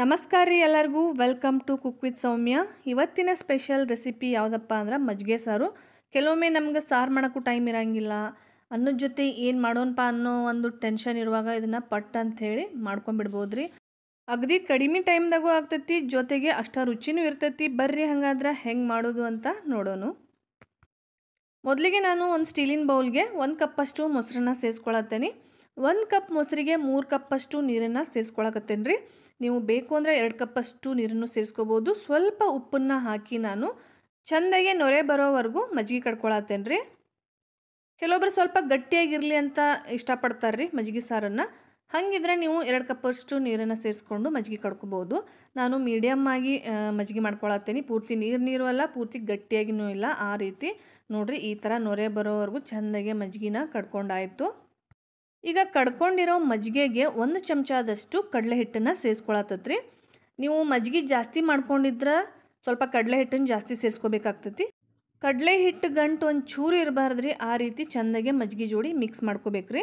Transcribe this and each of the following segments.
ನಮಸ್ಕಾರ ರೀ ಎಲ್ಲರಿಗೂ welcome to cook with Soumya ಇವತ್ತಿನ ಸ್ಪೆಷಲ್ ರೆಸಿಪಿ ಯಾವುದಪ್ಪ ಅಂದ್ರೆ ಮಜ್ಜಿಗೆ ಸಾರು ಕೆಲವೊಮ್ಮೆ ನಮ್ಗೆ ಸಾರು ಮಾಡೋಕ್ಕೂ ಟೈಮ್ ಇರೋಂಗಿಲ್ಲ ಅನ್ನೋದ ಜೊತೆ ಏನು ಮಾಡೋಣಪ್ಪ ಅನ್ನೋ ಒಂದು ಟೆನ್ಷನ್ ಇರುವಾಗ ಇದನ್ನು ಪಟ್ ಅಂತ ಹೇಳಿ ಮಾಡ್ಕೊಂಬಿಡ್ಬೋದು ರೀ ಅಗದಿ ಕಡಿಮೆ ಟೈಮ್ದಾಗೂ ಆಗ್ತೈತಿ ಜೊತೆಗೆ ಅಷ್ಟ ರುಚಿನೂ ಇರ್ತೈತಿ ಬರ್ರಿ ಹಂಗಾದ್ರೆ ಹೆಂಗೆ ಮಾಡೋದು ಅಂತ ನೋಡೋಣ ಮೊದಲಿಗೆ ನಾನು ಒಂದು ಸ್ಟೀಲಿನ ಬೌಲ್ಗೆ ಒಂದು ಕಪ್ಪಷ್ಟು ಮೊಸರನ್ನ ಸೇರಿಸ್ಕೊಳತ್ತೇನೆ ಒಂದು ಕಪ್ ಮೊಸರಿಗೆ ಮೂರು ಕಪ್ಪಷ್ಟು ನೀರನ್ನು ಸೇರಿಸ್ಕೊಳಕತ್ತೇನೆ ರೀ ನೀವು ಬೇಕು ಅಂದರೆ ಎರಡು ಕಪ್ಪಷ್ಟು ನೀರನ್ನು ಸೇರಿಸ್ಕೋಬೋದು ಸ್ವಲ್ಪ ಉಪ್ಪನ್ನು ಹಾಕಿ ನಾನು ಚೆಂದಗೆ ನೊರೆ ಬರೋವರೆಗೂ ಮಜ್ಜಿಗೆ ಕಡ್ಕೊಳತ್ತೇನೆ ರೀ ಕೆಲವೊಬ್ಬರು ಸ್ವಲ್ಪ ಗಟ್ಟಿಯಾಗಿರಲಿ ಅಂತ ಇಷ್ಟಪಡ್ತಾರೆ ರೀ ಮಜ್ಜಿಗೆ ಸಾರನ್ನು ಹಾಗಿದ್ರೆ ನೀವು ಎರಡು ಕಪ್ಪಷ್ಟು ನೀರನ್ನು ಸೇರಿಸ್ಕೊಂಡು ಮಜ್ಜಿಗೆ ಕಡ್ಕೋಬೋದು ನಾನು ಮೀಡಿಯಮ್ ಆಗಿ ಮಜ್ಜಿಗೆ ಮಾಡ್ಕೊಳತ್ತೀನಿ ಪೂರ್ತಿ ನೀರು ನೀರು ಅಲ್ಲ ಪೂರ್ತಿ ಗಟ್ಟಿಯಾಗಿನೂ ಇಲ್ಲ ಆ ರೀತಿ ನೋಡಿರಿ ಈ ಥರ ನೊರೆ ಬರೋವರೆಗೂ ಚೆಂದಾಗೆ ಮಜ್ಜಿಗೆನ ಕಡ್ಕೊಂಡಾಯಿತು ಈಗ ಕಡ್ಕೊಂಡಿರೋ ಮಜ್ಜಿಗೆಗೆ ಒಂದು ಚಮಚದಷ್ಟು ಕಡಲೆ ಹಿಟ್ಟನ್ನು ಸೇರಿಸ್ಕೊಳತ್ತತ್ರಿ ನೀವು ಮಜ್ಜಿಗೆ ಜಾಸ್ತಿ ಮಾಡ್ಕೊಂಡಿದ್ರೆ ಸ್ವಲ್ಪ ಕಡಲೆ ಹಿಟ್ಟನ್ನು ಜಾಸ್ತಿ ಸೇರಿಸ್ಕೋಬೇಕಾಗ್ತತಿ ಕಡಲೆ ಹಿಟ್ಟು ಗಂಟು ಒಂದು ಚೂರು ಇರಬಾರ್ದ್ರಿ ಆ ರೀತಿ ಚೆಂದಾಗೆ ಮಜ್ಜಿಗೆ ಜೋಡಿ ಮಿಕ್ಸ್ ರೀ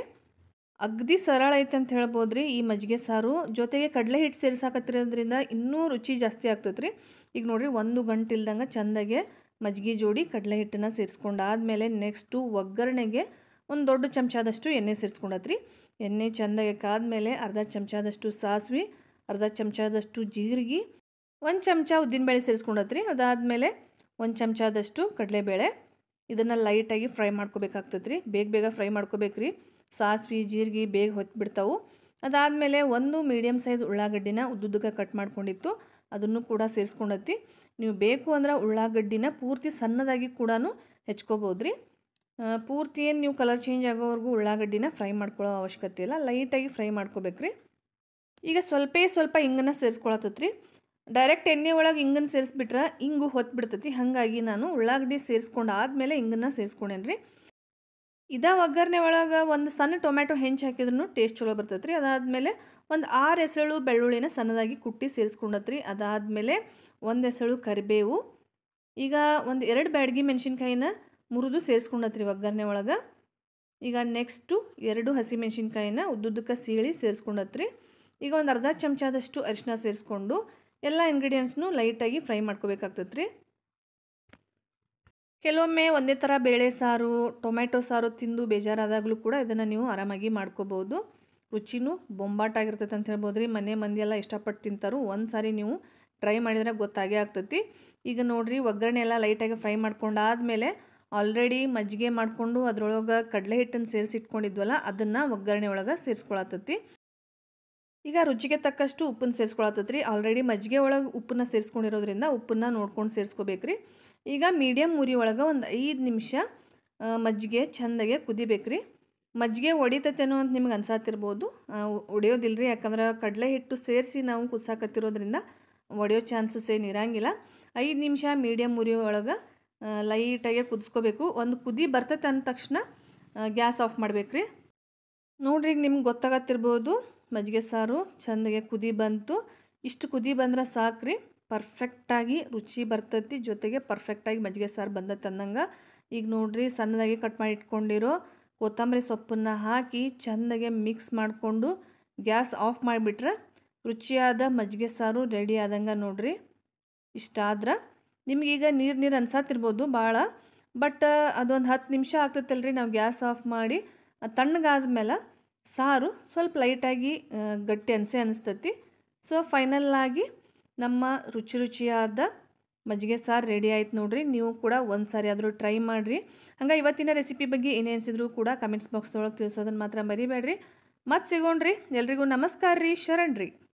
ಅಗ್ದಿ ಸರಳ ಐತೆ ಅಂತ ಹೇಳ್ಬೋದು ರೀ ಈ ಮಜ್ಜಿಗೆ ಸಾರು ಜೊತೆಗೆ ಕಡಲೆ ಹಿಟ್ಟು ಸೇರಿಸಾಕತ್ತಿರೋದ್ರಿಂದ ಇನ್ನೂ ರುಚಿ ಜಾಸ್ತಿ ಆಗ್ತೈತೆ ರೀ ಈಗ ನೋಡಿರಿ ಒಂದು ಗಂಟೆ ಇಲ್ದಂಗೆ ಚೆಂದಾಗೆ ಮಜ್ಜಿಗೆ ಜೋಡಿ ಕಡಲೆ ಹಿಟ್ಟನ್ನು ಸೇರಿಸ್ಕೊಂಡಾದ್ಮೇಲೆ ನೆಕ್ಸ್ಟು ಒಗ್ಗರಣೆಗೆ ಒಂದು ದೊಡ್ಡ ಚಮಚದಷ್ಟು ಎಣ್ಣೆ ಸೇರಿಸ್ಕೊಂಡತ್ರಿ ಎಣ್ಣೆ ಚೆಂದಾಗಿ ಕಾದ್ಮೇಲೆ ಅರ್ಧ ಚಮಚದಷ್ಟು ಸಾಸಿವೆ ಅರ್ಧ ಚಮಚದಷ್ಟು ಜೀರಿಗೆ ಒಂದು ಚಮಚ ಉದ್ದಿನಬೇಳೆ ಸೇರಿಸ್ಕೊಂಡತ್ರಿ ಅದಾದಮೇಲೆ ಒಂದು ಚಮಚದಷ್ಟು ಕಡಲೆಬೇಳೆ ಇದನ್ನು ಲೈಟಾಗಿ ಫ್ರೈ ಮಾಡ್ಕೋಬೇಕಾಗ್ತದ್ರಿ ಬೇಗ ಬೇಗ ಫ್ರೈ ಮಾಡ್ಕೋಬೇಕ್ರಿ ಸಾಸಿವೆ ಜೀರಿಗೆ ಬೇಗ ಹೊತ್ತಿಬಿಡ್ತಾವು ಅದಾದಮೇಲೆ ಒಂದು ಮೀಡಿಯಮ್ ಸೈಜ್ ಉಳ್ಳಾಗಡ್ಡಿನ ಉದ್ದುದ್ದಕ್ಕೆ ಕಟ್ ಮಾಡ್ಕೊಂಡಿತ್ತು ಅದನ್ನು ಕೂಡ ಸೇರಿಸ್ಕೊಂಡತ್ತಿ ನೀವು ಬೇಕು ಅಂದ್ರೆ ಉಳ್ಳಾಗಡ್ಡಿನ ಪೂರ್ತಿ ಸಣ್ಣದಾಗಿ ಕೂಡ ಹೆಚ್ಕೋಬೋದ್ರಿ ಪೂರ್ತಿ ಏನು ನೀವು ಕಲರ್ ಚೇಂಜ್ ಆಗೋವರೆಗೂ ಉಳ್ಳಾಗಡ್ಡಿನ ಫ್ರೈ ಮಾಡ್ಕೊಳ್ಳೋ ಅವಶ್ಯಕತೆ ಇಲ್ಲ ಲೈಟಾಗಿ ಫ್ರೈ ಮಾಡ್ಕೋಬೇಕ್ರಿ ಈಗ ಸ್ವಲ್ಪ ಸ್ವಲ್ಪ ಹಿಂಗನ್ನು ಸೇರಿಸ್ಕೊಳತ್ತತ್ರಿ ಡೈರೆಕ್ಟ್ ಎಣ್ಣೆ ಒಳಗೆ ಹಿಂಗನ್ನು ಸೇರಿಸ್ಬಿಟ್ರೆ ಹಿಂಗು ಹೊತ್ತು ಬಿಡ್ತೈತಿ ಹಾಗಾಗಿ ನಾನು ಉಳ್ಳಾಗಡ್ಡಿ ಸೇರಿಸ್ಕೊಂಡು ಆದಮೇಲೆ ಹಿಂಗನ್ನು ರೀ ಇದ ಒಗ್ಗರಣೆ ಒಳಗೆ ಒಂದು ಸಣ್ಣ ಟೊಮ್ಯಾಟೊ ಹೆಂಚು ಹಾಕಿದ್ರು ಟೇಸ್ಟ್ ಚಲೋ ಬರ್ತೈತ್ರಿ ಅದಾದಮೇಲೆ ಒಂದು ಆರು ಎಸಳು ಬೆಳ್ಳುಳ್ಳಿನ ಸಣ್ಣದಾಗಿ ಕುಟ್ಟಿ ಸೇರಿಸ್ಕೊಂಡತ್ರಿ ಅದಾದಮೇಲೆ ಒಂದು ಹೆಸಳು ಕರಿಬೇವು ಈಗ ಒಂದು ಎರಡು ಬ್ಯಾಡಗಿ ಮೆಣಸಿನ್ಕಾಯಿನ ಮುರಿದು ಸೇರಿಸ್ಕೊಂಡತ್ರಿ ಒಗ್ಗರಣೆ ಒಳಗೆ ಈಗ ನೆಕ್ಸ್ಟು ಎರಡು ಹಸಿಮೆಣ್ಸಿನ್ಕಾಯಿನ ಉದ್ದುದ್ದಕ್ಕೆ ಸೀಳಿ ಸೇರಿಸ್ಕೊಂಡತ್ರಿ ಈಗ ಒಂದು ಅರ್ಧ ಚಮಚದಷ್ಟು ಅರಿಶಿನ ಸೇರಿಸ್ಕೊಂಡು ಎಲ್ಲ ಇಂಗ್ರೀಡಿಯೆಂಟ್ಸ್ನು ಲೈಟಾಗಿ ಫ್ರೈ ಮಾಡ್ಕೋಬೇಕಾಗ್ತತ್ರಿ ಕೆಲವೊಮ್ಮೆ ಒಂದೇ ಥರ ಬೇಳೆ ಸಾರು ಟೊಮೆಟೊ ಸಾರು ತಿಂದು ಬೇಜಾರಾದಾಗಲೂ ಕೂಡ ಇದನ್ನು ನೀವು ಆರಾಮಾಗಿ ಮಾಡ್ಕೋಬೋದು ರುಚಿನೂ ಬೊಂಬಾಟಾಗಿರ್ತೈತೆ ಅಂತ ಹೇಳ್ಬೋದು ರೀ ಮನೆ ಎಲ್ಲ ಇಷ್ಟಪಟ್ಟು ತಿಂತಾರೋ ಒಂದು ಸಾರಿ ನೀವು ಟ್ರೈ ಮಾಡಿದ್ರೆ ಗೊತ್ತಾಗೇ ಆಗ್ತೈತಿ ಈಗ ನೋಡಿರಿ ಒಗ್ಗರಣೆ ಎಲ್ಲ ಲೈಟಾಗಿ ಫ್ರೈ ಮೇಲೆ ಆಲ್ರೆಡಿ ಮಜ್ಜಿಗೆ ಮಾಡಿಕೊಂಡು ಅದರೊಳಗೆ ಕಡಲೆ ಹಿಟ್ಟನ್ನು ಸೇರಿಸಿಟ್ಕೊಂಡಿದ್ವಲ್ಲ ಅದನ್ನು ಒಗ್ಗರಣೆ ಒಳಗೆ ಸೇರಿಸ್ಕೊಳತತಿ ಈಗ ರುಚಿಗೆ ತಕ್ಕಷ್ಟು ಉಪ್ಪನ್ನು ರೀ ಆಲ್ರೆಡಿ ಮಜ್ಜಿಗೆ ಒಳಗೆ ಉಪ್ಪನ್ನು ಸೇರಿಸ್ಕೊಂಡಿರೋದ್ರಿಂದ ಉಪ್ಪನ್ನು ನೋಡ್ಕೊಂಡು ರೀ ಈಗ ಮೀಡಿಯಮ್ ಉರಿ ಒಳಗೆ ಒಂದು ಐದು ನಿಮಿಷ ಮಜ್ಜಿಗೆ ಚೆಂದಾಗೆ ರೀ ಮಜ್ಜಿಗೆ ಅನ್ನೋ ಅಂತ ನಿಮ್ಗೆ ಅನ್ಸಾತಿರ್ಬೋದು ರೀ ಯಾಕಂದ್ರೆ ಕಡಲೆ ಹಿಟ್ಟು ಸೇರಿಸಿ ನಾವು ಕುದಿಸಾಕತ್ತಿರೋದ್ರಿಂದ ಒಡೆಯೋ ಚಾನ್ಸಸ್ ಏನು ಇರೋಂಗಿಲ್ಲ ಐದು ನಿಮಿಷ ಮೀಡಿಯಮ್ ಉರಿ ಒಳಗೆ ಲೈಟಾಗೆ ಕುದಿಸ್ಕೋಬೇಕು ಒಂದು ಕುದಿ ಬರ್ತೈತೆ ಅಂದ ತಕ್ಷಣ ಗ್ಯಾಸ್ ಆಫ್ ಮಾಡಬೇಕ್ರಿ ನೋಡ್ರಿ ಈಗ ನಿಮ್ಗೆ ಗೊತ್ತಾಗತ್ತಿರ್ಬೋದು ಮಜ್ಜಿಗೆ ಸಾರು ಚೆಂದಗೆ ಕುದಿ ಬಂತು ಇಷ್ಟು ಕುದಿ ಬಂದ್ರೆ ಸಾಕ್ರಿ ಪರ್ಫೆಕ್ಟಾಗಿ ರುಚಿ ಬರ್ತೈತಿ ಜೊತೆಗೆ ಪರ್ಫೆಕ್ಟಾಗಿ ಮಜ್ಜಿಗೆ ಸಾರು ಬಂದತ್ತೆ ಅಂದಂಗೆ ಈಗ ನೋಡ್ರಿ ಸಣ್ಣದಾಗಿ ಕಟ್ ಮಾಡಿ ಇಟ್ಕೊಂಡಿರೋ ಕೊತ್ತಂಬರಿ ಸೊಪ್ಪನ್ನು ಹಾಕಿ ಚೆಂದಾಗೆ ಮಿಕ್ಸ್ ಮಾಡಿಕೊಂಡು ಗ್ಯಾಸ್ ಆಫ್ ಮಾಡಿಬಿಟ್ರೆ ರುಚಿಯಾದ ಮಜ್ಜಿಗೆ ಸಾರು ರೆಡಿ ಆದಂಗೆ ನೋಡ್ರಿ ಇಷ್ಟಾದ್ರೆ ನಿಮಗೀಗ ನೀರು ನೀರು ಅನ್ಸತ್ತಿರ್ಬೋದು ಭಾಳ ಬಟ್ ಅದೊಂದು ಹತ್ತು ನಿಮಿಷ ಆಗ್ತೈತಲ್ರಿ ನಾವು ಗ್ಯಾಸ್ ಆಫ್ ಮಾಡಿ ತಣ್ಣಗಾದ ಮೇಲೆ ಸಾರು ಸ್ವಲ್ಪ ಲೈಟಾಗಿ ಗಟ್ಟಿ ಅನಿಸೆ ಅನಿಸ್ತತಿ ಸೊ ಫೈನಲ್ಲಾಗಿ ನಮ್ಮ ರುಚಿ ರುಚಿಯಾದ ಮಜ್ಜಿಗೆ ಸಾರು ರೆಡಿ ಆಯ್ತು ನೋಡ್ರಿ ನೀವು ಕೂಡ ಒಂದು ಸಾರಿ ಆದರೂ ಟ್ರೈ ಮಾಡಿರಿ ಹಂಗೆ ಇವತ್ತಿನ ರೆಸಿಪಿ ಬಗ್ಗೆ ಏನೇ ಅನಿಸಿದ್ರು ಕೂಡ ಕಮೆಂಟ್ಸ್ ಬಾಕ್ಸ್ದೊಳಗೆ ತಿಳಿಸೋದನ್ನು ಮಾತ್ರ ಮರಿಬೇಡ್ರಿ ಮತ್ತೆ ಸಿಗೋಣ್ರಿ ಎಲ್ರಿಗೂ ನಮಸ್ಕಾರ ರೀ ಶರಣ್ರಿ